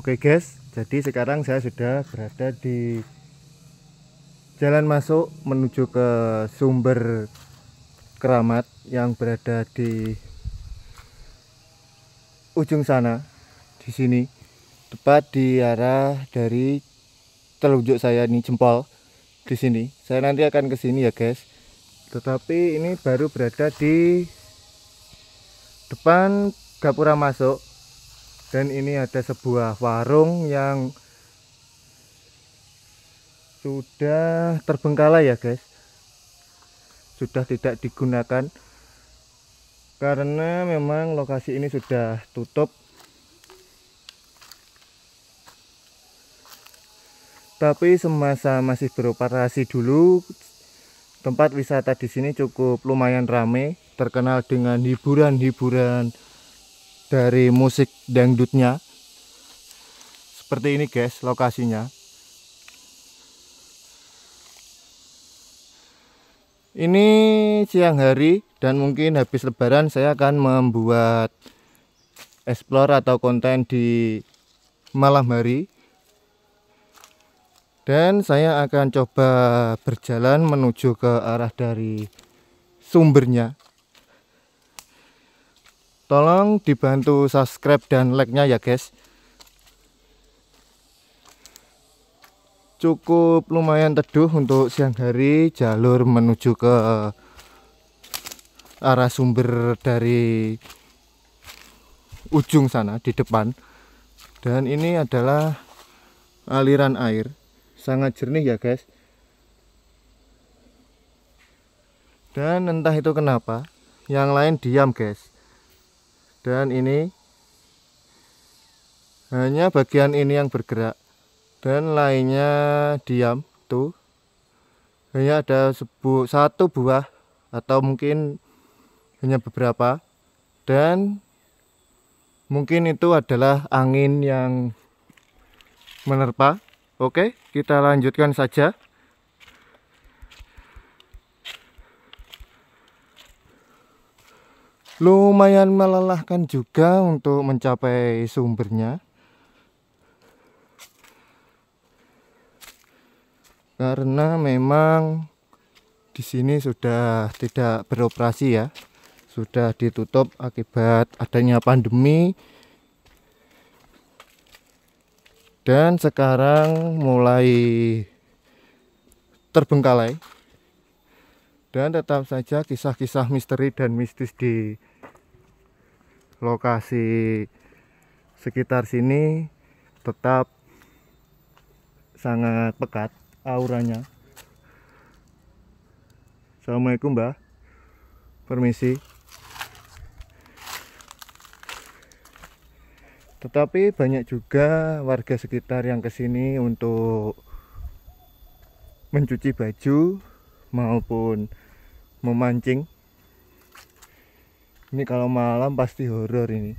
Oke guys, jadi sekarang saya sudah berada di jalan masuk menuju ke sumber keramat yang berada di ujung sana di sini tepat di arah dari telunjuk saya ini jempol di sini. Saya nanti akan ke sini ya guys. Tetapi ini baru berada di depan gapura masuk dan ini ada sebuah warung yang sudah terbengkalai ya guys sudah tidak digunakan karena memang lokasi ini sudah tutup tapi semasa masih beroperasi dulu tempat wisata di sini cukup lumayan ramai terkenal dengan hiburan-hiburan dari musik dangdutnya seperti ini guys lokasinya ini siang hari dan mungkin habis lebaran saya akan membuat explore atau konten di malam hari dan saya akan coba berjalan menuju ke arah dari sumbernya tolong dibantu subscribe dan like-nya ya guys cukup lumayan teduh untuk siang hari jalur menuju ke arah sumber dari ujung sana di depan dan ini adalah aliran air sangat jernih ya guys dan entah itu kenapa yang lain diam guys dan ini hanya bagian ini yang bergerak dan lainnya diam tuh hanya ada sebu satu buah atau mungkin hanya beberapa dan mungkin itu adalah angin yang menerpa oke kita lanjutkan saja lumayan melelahkan juga untuk mencapai sumbernya karena memang di sini sudah tidak beroperasi ya sudah ditutup akibat adanya pandemi dan sekarang mulai terbengkalai dan tetap saja kisah-kisah misteri dan mistis di lokasi sekitar sini tetap sangat pekat auranya Assalamualaikum Mbak permisi tetapi banyak juga warga sekitar yang kesini untuk mencuci baju maupun memancing ini kalau malam pasti horor ini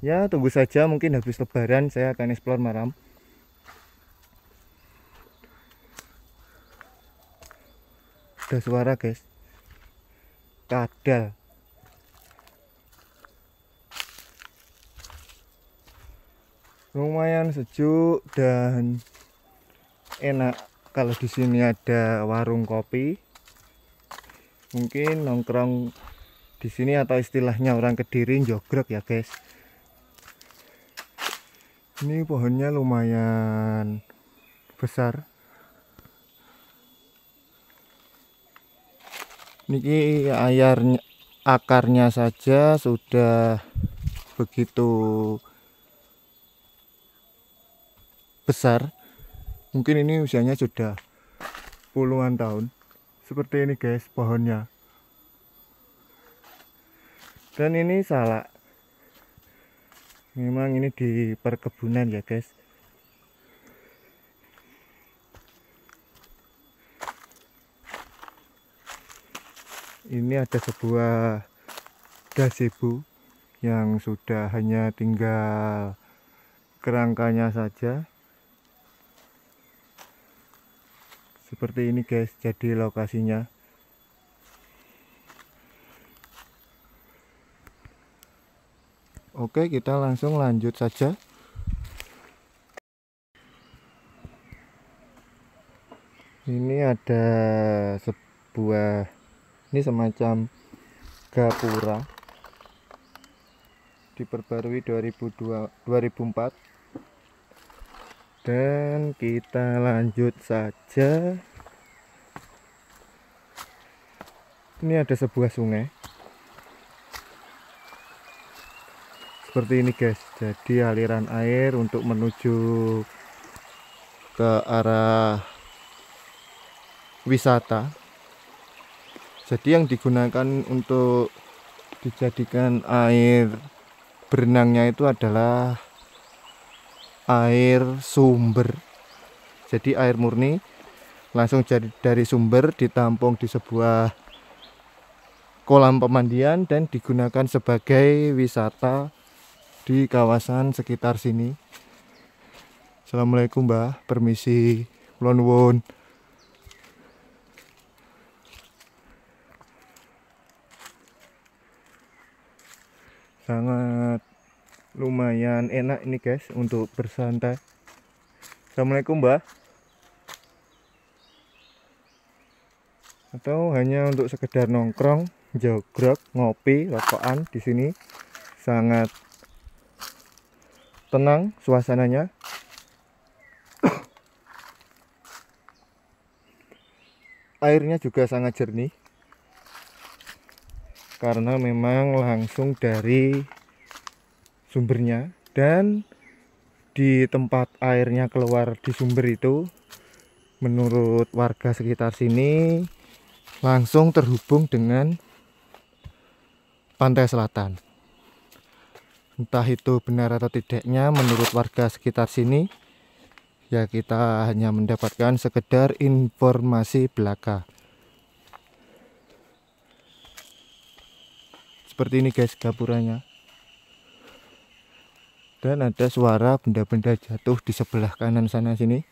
ya tunggu saja mungkin habis lebaran saya akan eksplor malam ada suara guys kadal lumayan sejuk dan enak kalau di sini ada warung kopi mungkin nongkrong di sini atau istilahnya orang kediri jogrok ya guys ini pohonnya lumayan besar ini ayarnya akarnya saja sudah begitu besar mungkin ini usianya sudah puluhan tahun seperti ini guys pohonnya dan ini salah memang ini di perkebunan ya guys ini ada sebuah gazebo yang sudah hanya tinggal kerangkanya saja seperti ini guys jadi lokasinya Oke kita langsung lanjut saja ini ada sebuah ini semacam gapura diperbarui 2002, 2004 dan kita lanjut saja Ini ada sebuah sungai. Seperti ini guys. Jadi aliran air untuk menuju ke arah wisata. Jadi yang digunakan untuk dijadikan air berenangnya itu adalah air sumber jadi air murni langsung dari sumber ditampung di sebuah kolam pemandian dan digunakan sebagai wisata di kawasan sekitar sini Assalamualaikum Mbah permisi kulon won sangat lumayan enak ini guys untuk bersantai Assalamualaikum Mbah atau hanya untuk sekedar nongkrong jogrok ngopi rokokan di sini sangat tenang suasananya airnya juga sangat jernih karena memang langsung dari sumbernya dan di tempat airnya keluar di sumber itu menurut warga sekitar sini langsung terhubung dengan pantai selatan. Entah itu benar atau tidaknya menurut warga sekitar sini, ya kita hanya mendapatkan sekedar informasi belaka. Seperti ini guys gapuranya. Dan ada suara benda-benda jatuh di sebelah kanan sana sini.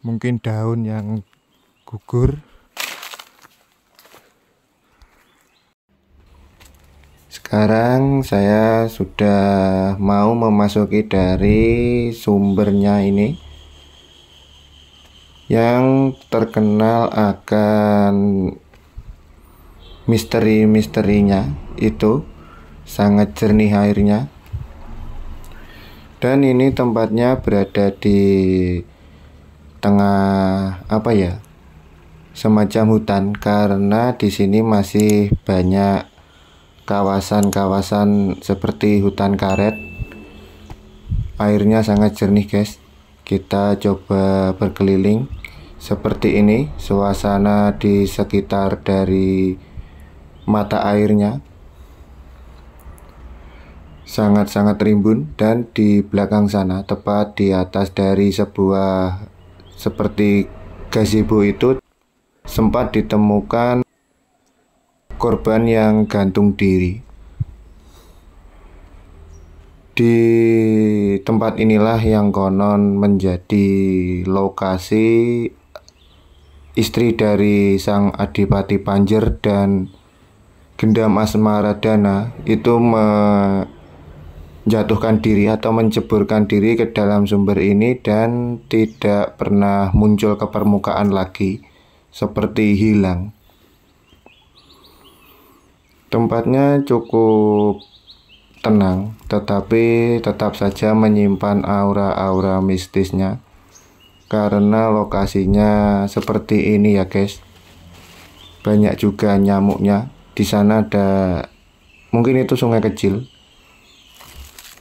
Mungkin daun yang gugur sekarang saya sudah mau memasuki dari sumbernya ini yang terkenal akan misteri-misterinya itu sangat jernih airnya dan ini tempatnya berada di tengah apa ya semacam hutan karena di sini masih banyak kawasan-kawasan seperti hutan karet airnya sangat jernih guys kita coba berkeliling seperti ini suasana di sekitar dari mata airnya sangat-sangat rimbun dan di belakang sana tepat di atas dari sebuah seperti gazebo itu sempat ditemukan korban yang gantung diri. Di tempat inilah yang konon menjadi lokasi istri dari sang Adipati Panjer dan Gendam Asmara Dana itu menjatuhkan diri atau menceburkan diri ke dalam sumber ini dan tidak pernah muncul ke permukaan lagi seperti hilang. Tempatnya cukup tenang, tetapi tetap saja menyimpan aura-aura mistisnya karena lokasinya seperti ini ya guys. Banyak juga nyamuknya. Di sana ada mungkin itu sungai kecil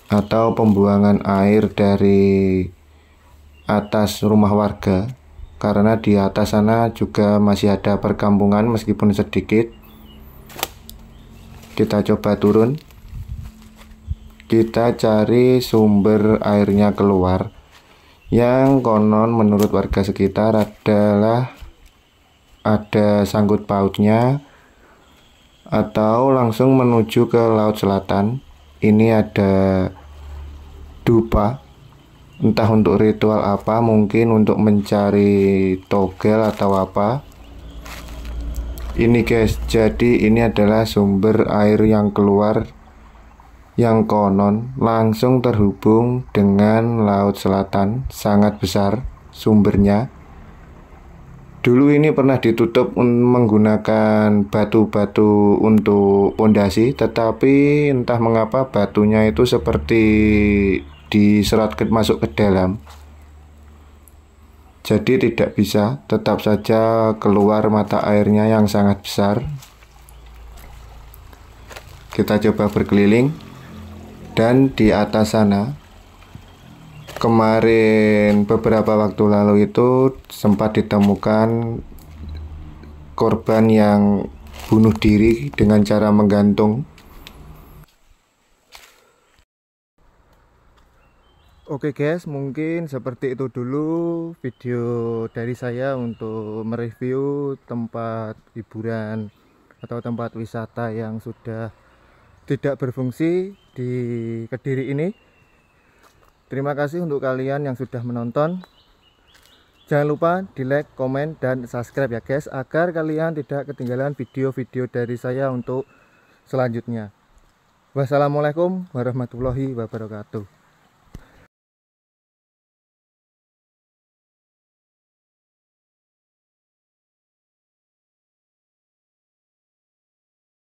atau pembuangan air dari atas rumah warga karena di atas sana juga masih ada perkampungan meskipun sedikit kita coba turun kita cari sumber airnya keluar yang konon menurut warga sekitar adalah ada sangkut pautnya atau langsung menuju ke laut selatan ini ada dupa entah untuk ritual apa mungkin untuk mencari togel atau apa ini guys jadi ini adalah sumber air yang keluar yang konon langsung terhubung dengan laut selatan sangat besar sumbernya dulu ini pernah ditutup menggunakan batu-batu untuk pondasi tetapi entah mengapa batunya itu seperti diserat masuk ke dalam jadi tidak bisa tetap saja keluar mata airnya yang sangat besar kita coba berkeliling dan di atas sana kemarin beberapa waktu lalu itu sempat ditemukan korban yang bunuh diri dengan cara menggantung Oke guys, mungkin seperti itu dulu video dari saya untuk mereview tempat hiburan atau tempat wisata yang sudah tidak berfungsi di Kediri ini. Terima kasih untuk kalian yang sudah menonton. Jangan lupa di like, komen, dan subscribe ya guys agar kalian tidak ketinggalan video-video dari saya untuk selanjutnya. Wassalamualaikum warahmatullahi wabarakatuh.